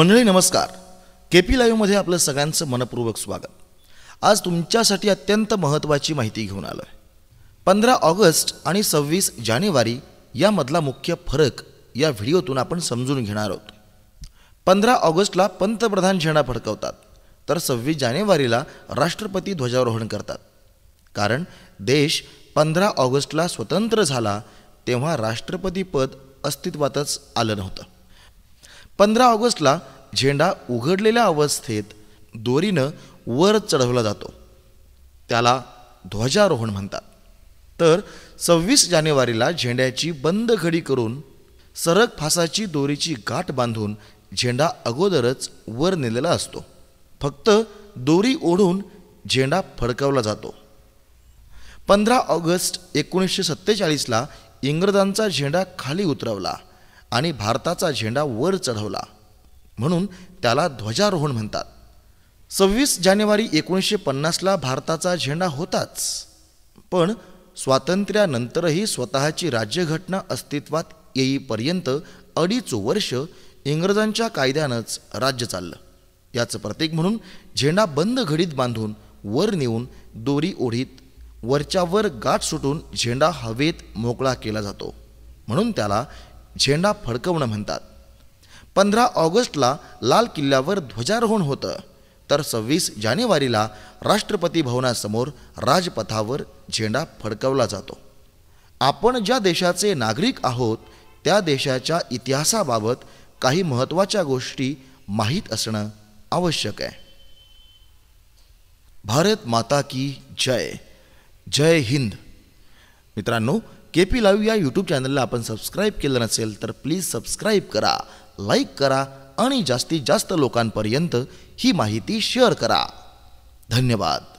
मंडळी नमस्कार के पी लाईव्हमध्ये आपलं सगळ्यांचं मनपूर्वक स्वागत आज तुमच्यासाठी अत्यंत महत्त्वाची माहिती घेऊन आलो आहे पंधरा ऑगस्ट आणि सव्वीस जानेवारी यामधला मुख्य फरक या व्हिडिओतून आपण समजून घेणार आहोत पंधरा ऑगस्टला पंतप्रधान झेंडा फडकवतात तर सव्वीस जानेवारीला राष्ट्रपती ध्वजारोहण करतात कारण देश पंधरा ऑगस्टला स्वतंत्र झाला तेव्हा राष्ट्रपती पद अस्तित्वातच आलं नव्हतं पंधरा ऑगस्टला झेंडा उघडलेल्या अवस्थेत दोरीनं वर चढवला जातो त्याला ध्वजारोहण म्हणतात तर सव्वीस जानेवारीला झेंड्याची बंद घडी करून सरक फासाची दोरीची गाठ बांधून झेंडा अगोदरच वर नेलेला असतो फक्त दोरी ओढून झेंडा फडकवला जातो पंधरा ऑगस्ट एकोणीसशे सत्तेचाळीसला इंग्रजांचा झेंडा खाली उतरवला आणि भारताचा झेंडा वर चढवला म्हणून त्याला ध्वजारोहण म्हणतात सव्वीस जानेवारी एकोणीसशे पन्नासला भारताचा झेंडा होताच पण स्वातंत्र्यानंतरही स्वतःची राज्यघटना अस्तित्वात येईपर्यंत अडीच वर्ष इंग्रजांच्या कायद्यानंच राज्य चाललं याचं प्रतीक म्हणून झेंडा बंद घडीत बांधून वर नेऊन दोरी ओढीत वरच्यावर गाठ सुटून झेंडा हवेत मोकळा केला जातो म्हणून त्याला झेंडा फडकवणं म्हणतात पंधरा ऑगस्टला लाल किल्ल्यावर ध्वजारोहण होतं तर सव्वीस जानेवारीला राष्ट्रपती भवनासमोर राजपथावर झेंडा फडकवला जातो आपण ज्या देशाचे नागरिक आहोत त्या देशाच्या इतिहासाबाबत काही महत्त्वाच्या गोष्टी माहीत असणं आवश्यक आहे भारत माता की जय जय हिंद मित्रांनो के पी लाईव्ह या यूट्यूब चॅनलला आपण सबस्क्राईब केलं नसेल तर प्लीज सबस्क्राईब करा लाईक करा आणि जास्तीत जास्त लोकांपर्यंत ही माहिती शेअर करा धन्यवाद